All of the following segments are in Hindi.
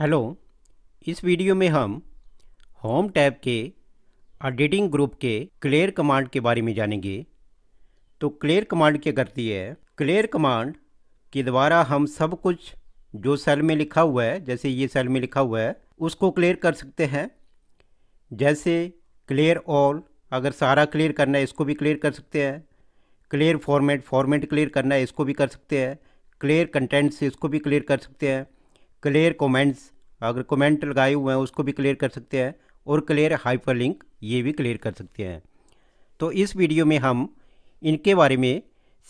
हेलो इस वीडियो में हम होम टैब के एडिटिंग ग्रुप के क्लियर कमांड के बारे में जानेंगे तो क्लियर कमांड क्या करती है क्लियर कमांड के द्वारा हम सब कुछ जो सेल में लिखा हुआ है जैसे ये सेल में लिखा हुआ है उसको क्लियर कर सकते हैं जैसे क्लियर ऑल अगर सारा क्लियर करना है इसको भी क्लियर कर सकते हैं क्लियर फॉर्मेट फॉर्मेट क्लियर करना है इसको भी कर सकते हैं क्लियर कंटेंट्स इसको भी क्लियर कर सकते हैं क्लियर कमेंट्स अगर कमेंट लगाए हुए हैं उसको भी क्लियर कर सकते हैं और क्लियर हाइपर लिंक ये भी क्लियर कर सकते हैं तो इस वीडियो में हम इनके बारे में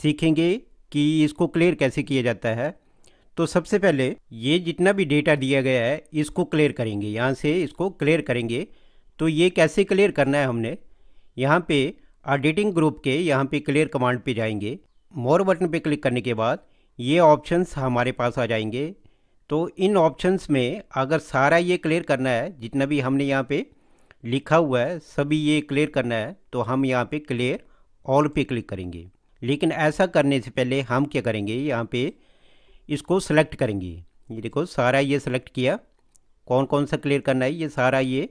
सीखेंगे कि इसको क्लियर कैसे किया जाता है तो सबसे पहले ये जितना भी डेटा दिया गया है इसको क्लियर करेंगे यहाँ से इसको क्लियर करेंगे तो ये कैसे क्लियर करना है हमने यहाँ पे ऑडिटिंग ग्रुप के यहाँ पे क्लियर कमांड पे जाएंगे मोर बटन पे क्लिक करने के बाद ये ऑप्शंस हमारे पास आ जाएंगे तो इन ऑप्शंस में अगर सारा ये क्लियर करना है जितना भी हमने यहाँ पे लिखा हुआ है सभी ये क्लियर करना है तो हम यहाँ पे क्लियर ऑल पे क्लिक करेंगे लेकिन ऐसा करने से पहले हम क्या करेंगे यहाँ पे इसको सेलेक्ट करेंगे ये देखो सारा ये सेलेक्ट किया कौन कौन सा क्लियर करना है ये सारा ये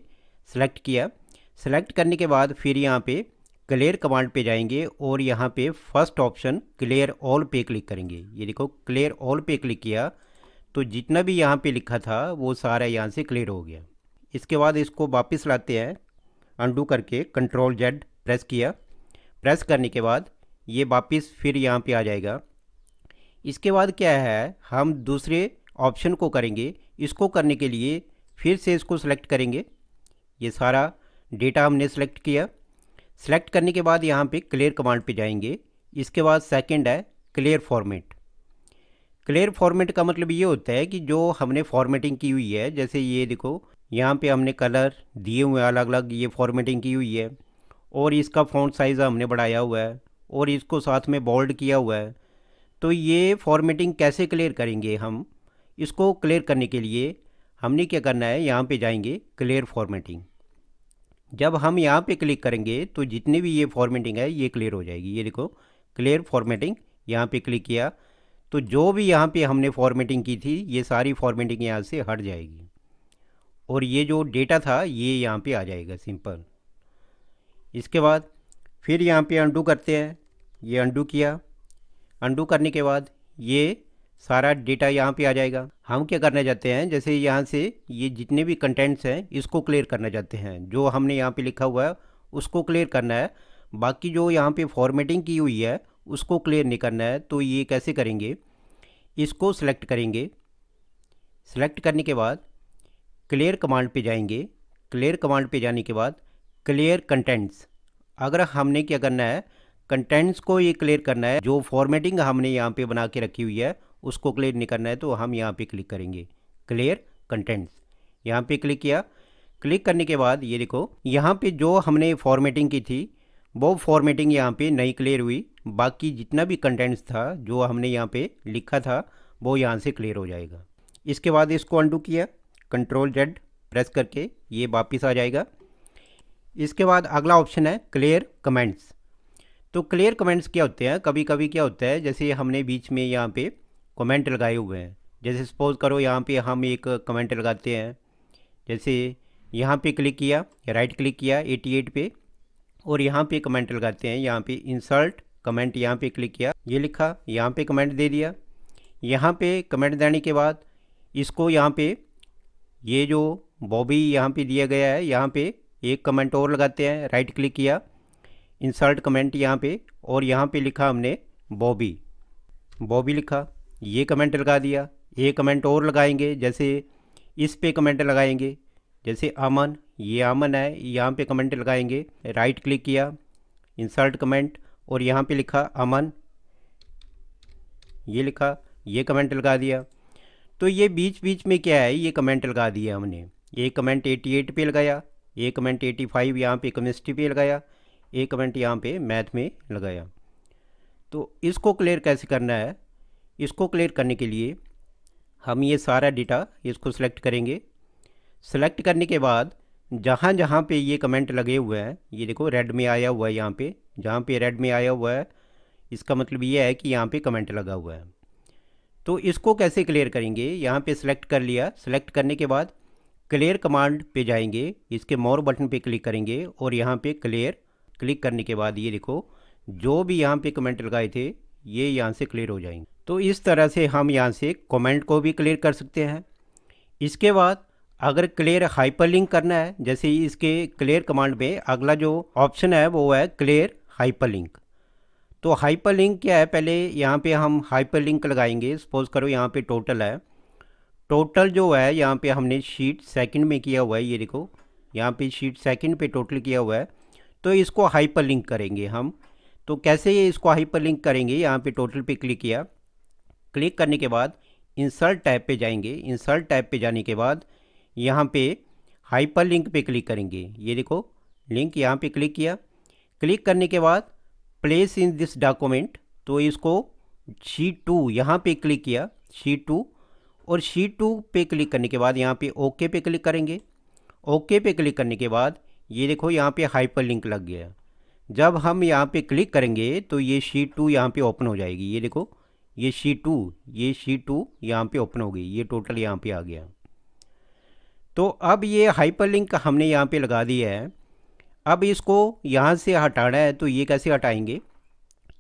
सेलेक्ट किया सेलेक्ट करने के बाद फिर यहाँ पे क्लियर कमांड पे जाएंगे और यहाँ पे फर्स्ट ऑप्शन क्लियर ऑल पे क्लिक करेंगे ये देखो क्लियर ऑल पे क्लिक किया तो जितना भी यहाँ पे लिखा था वो सारा यहाँ से क्लियर हो गया इसके बाद इसको वापस लाते हैं अंडू करके कंट्रोल जेड प्रेस किया प्रेस करने के बाद ये वापस फिर यहाँ पे आ जाएगा इसके बाद क्या है हम दूसरे ऑप्शन को करेंगे इसको करने के लिए फिर से इसको सेलेक्ट करेंगे ये सारा डेटा हमने सेलेक्ट किया सेलेक्ट करने के बाद यहाँ पे क्लियर कमांड पे जाएंगे इसके बाद सेकंड है क्लियर फॉर्मेट क्लियर फॉर्मेट का मतलब ये होता है कि जो हमने फॉर्मेटिंग की हुई है जैसे ये देखो यहाँ पे हमने कलर दिए हुए हैं अलग अलग ये फॉर्मेटिंग की हुई है और इसका फ़ॉन्ट साइज़ हमने बढ़ाया हुआ है और इसको साथ में बोल्ड किया हुआ है तो ये फॉर्मेटिंग कैसे क्लियर करेंगे हम इसको क्लियर करने के लिए हमने क्या करना है यहाँ पे जाएंगे क्लियर फॉर्मेटिंग जब हम यहाँ पे क्लिक करेंगे तो जितने भी ये फॉर्मेटिंग है ये क्लियर हो जाएगी ये देखो क्लियर फॉर्मेटिंग यहाँ पे क्लिक किया तो जो भी यहाँ पे हमने फॉर्मेटिंग की थी ये सारी फॉर्मेटिंग यहाँ से हट जाएगी और ये जो डेटा था ये यहाँ पे आ जाएगा सिंपल इसके बाद फिर यहाँ पे अंडू करते हैं ये अंडू किया अंडू करने के बाद ये सारा डेटा यहाँ पे आ जाएगा हम क्या करना चाहते हैं जैसे यहाँ से ये जितने भी कंटेंट्स हैं इसको क्लियर करना चाहते हैं जो हमने यहाँ पे लिखा हुआ है उसको क्लियर करना है बाकी जो यहाँ पे फॉर्मेटिंग की हुई है उसको क्लियर नहीं करना है तो ये कैसे करेंगे इसको सेलेक्ट करेंगे सेलेक्ट करने के बाद क्लियर कमांड पे जाएंगे क्लियर कमांड पे जाने के बाद क्लियर कंटेंट्स अगर हमने क्या करना है कंटेंट्स को ये क्लियर करना है जो फॉर्मेटिंग हमने यहाँ पे बना के रखी हुई है उसको क्लियर नहीं करना है तो हम यहाँ पे क्लिक करेंगे क्लियर कंटेंट्स यहाँ पे क्लिक किया क्लिक करने के बाद ये देखो यहाँ पे जो हमने फॉर्मेटिंग की थी वो फॉर्मेटिंग यहाँ पे नहीं क्लियर हुई बाकी जितना भी कंटेंट्स था जो हमने यहाँ पे लिखा था वो यहाँ से क्लियर हो जाएगा इसके बाद इसको अंडू किया कंट्रोल जेड प्रेस करके ये वापस आ जाएगा इसके बाद अगला ऑप्शन है क्लियर कमेंट्स तो क्लियर कमेंट्स क्या होते हैं कभी कभी क्या होता है जैसे हमने बीच में यहाँ पे कमेंट लगाए हुए हैं जैसे सपोज करो यहाँ पे हम एक कमेंट लगाते हैं जैसे यहाँ पे क्लिक किया राइट क्लिक किया 88 पे और यहाँ पे कमेंट लगाते हैं यहाँ पे इंसल्ट कमेंट यहाँ पे क्लिक किया ये लिखा यहाँ पे कमेंट दे दिया यहाँ पे कमेंट देने के बाद इसको यहाँ पे ये जो बॉबी यहाँ पे दिया गया है यहाँ पे एक कमेंट और लगाते हैं राइट क्लिक किया इंसल्ट कमेंट यहाँ पे और यहाँ पे लिखा हमने बॉबी बॉबी लिखा ये कमेंट लगा दिया ये कमेंट और लगाएंगे जैसे इस पे कमेंट लगाएंगे जैसे अमन ये अमन है यहाँ पे कमेंट लगाएंगे राइट क्लिक किया इंसर्ट कमेंट और यहाँ पे लिखा अमन ये लिखा ये कमेंट लगा दिया तो ये बीच बीच में क्या है ये कमेंट लगा दिया हमने ये कमेंट 88 पे लगाया ये कमेंट 85 फाइव यहाँ पर केमिस्ट्री पे लगाया एक कमेंट यहाँ पे मैथ में लगाया तो इसको क्लियर कैसे करना है इसको क्लियर करने के लिए हम ये सारा डेटा इसको सेलेक्ट करेंगे सेलेक्ट करने के बाद जहाँ जहाँ पे ये कमेंट लगे हुए हैं ये देखो रेड में आया हुआ है यहाँ पे जहाँ पे रेड में आया हुआ है इसका मतलब ये है कि यहाँ पे कमेंट लगा हुआ है तो इसको कैसे क्लियर करेंगे यहाँ पे सेलेक्ट कर लिया सेलेक्ट करने के बाद क्लियर कमांड पे जाएंगे इसके मोर बटन पे क्लिक करेंगे और यहाँ पे क्लियर क्लिक करने के बाद ये देखो जो भी यहाँ पे कमेंट लगाए थे ये यहाँ से क्लियर हो जाएंगे तो इस तरह से हम यहाँ से कमेंट को भी क्लियर कर सकते हैं इसके बाद अगर क्लियर हाइपरलिंक करना है जैसे इसके क्लियर कमांड पे अगला जो ऑप्शन है वो है क्लियर हाइपरलिंक तो हाइपरलिंक क्या है पहले यहाँ पे हम हाइपरलिंक लगाएंगे सपोज करो यहाँ पे टोटल है टोटल जो है यहाँ पे हमने शीट सेकंड में किया हुआ है ये देखो यहाँ पे शीट सेकंड पे टोटल किया हुआ है तो इसको हाइपरलिंक करेंगे हम तो कैसे ये इसको हाइपरलिंक करेंगे यहाँ पे टोटल पे क्लिक किया क्लिक करने के बाद इंसर्ट टैब पे जाएंगे इंसर्ट टैब पे जाने के बाद यहाँ पे हाइपर लिंक पर क्लिक करेंगे ये देखो लिंक यहाँ पे क्लिक किया क्लिक करने के बाद प्लेस इन दिस डॉक्यूमेंट तो इसको शीट टू यहाँ पे क्लिक किया शीट टू और शीट टू पे क्लिक करने के बाद यहाँ पे ओके पे क्लिक करेंगे ओके पे क्लिक करने के बाद ये देखो यहाँ पे हाइपर लिंक लग गया जब हम यहाँ पे क्लिक करेंगे तो ये शीट टू यहाँ पे ओपन हो जाएगी ये देखो ये शीट टू ये शीट टू यहाँ पे ओपन हो गई ये टोटल यहाँ पे आ गया तो अब ये हाइपरलिंक हमने यहाँ पे लगा दिया है अब इसको यहाँ से हटाना है तो ये कैसे हटाएंगे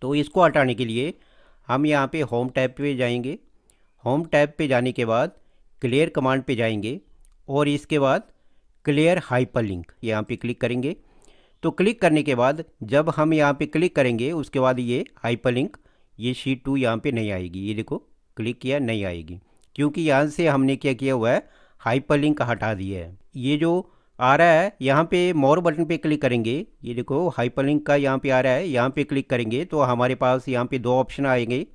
तो इसको हटाने के लिए हम यहाँ पे होम टैब पे जाएंगे होम टैब पे जाने के बाद क्लियर कमांड पे जाएंगे और इसके बाद क्लियर हाइपरलिंक यहाँ पर क्लिक करेंगे तो क्लिक करने के बाद जब हम यहाँ पे क्लिक करेंगे उसके बाद ये हाइपरलिंक ये शीट टू यहाँ पे नहीं आएगी ये देखो क्लिक किया नहीं आएगी क्योंकि यहाँ से हमने क्या किया हुआ है हाइपरलिंक हटा दिया है ये जो आ रहा है यहाँ पे मोर बटन पे क्लिक करेंगे ये देखो हाइपरलिंक का यहाँ पे आ रहा है यहाँ पे क्लिक करेंगे तो हमारे पास यहाँ पे दो ऑप्शन आएंगे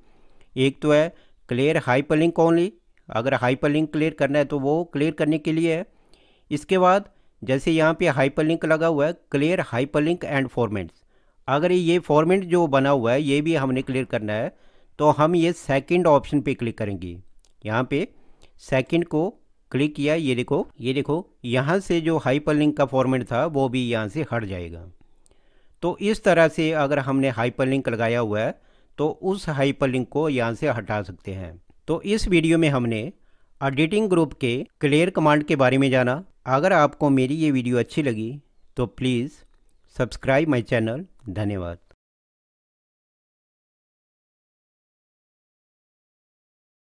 एक तो है क्लियर हाइपरलिंक ओनली अगर हाइपरलिंक क्लियर करना है तो वो क्लियर करने के लिए है इसके बाद जैसे यहाँ पे हाइपरलिंक लगा हुआ है क्लियर हाइपरलिंक एंड फॉर्मेट्स अगर ये फॉर्मेट जो बना हुआ है ये भी हमने क्लियर करना है तो हम ये सेकेंड ऑप्शन पर क्लिक करेंगे यहाँ पर सेकेंड को क्लिक किया ये देखो ये देखो यहाँ से जो हाइपरलिंक का फॉर्मेट था वो भी यहाँ से हट जाएगा तो इस तरह से अगर हमने हाइपरलिंक लगाया हुआ है तो उस हाइपरलिंक को यहाँ से हटा सकते हैं तो इस वीडियो में हमने एडिटिंग ग्रुप के क्लियर कमांड के बारे में जाना अगर आपको मेरी ये वीडियो अच्छी लगी तो प्लीज़ सब्सक्राइब माई चैनल धन्यवाद